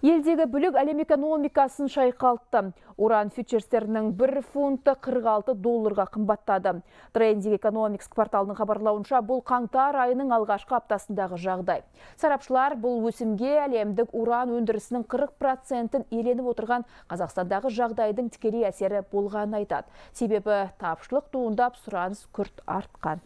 Елдегі бүлік әлем экономикасын шайқалтты. Уран фьючерстерінің бір фунты 46 долларға қымбаттады. Трендинг Economics кварталының хабарлауынша бұл қаңтар айының алғашқы аптасындағы жағдай. Сарапшылар бұл өсімге әлемдік уран өндірісінің 40%-ін еленіп отырған Қазақстандағы жағдайдың тікелей әсері болғанын айтады. Себебі тапшылық туындап сұраныс күрт артқан.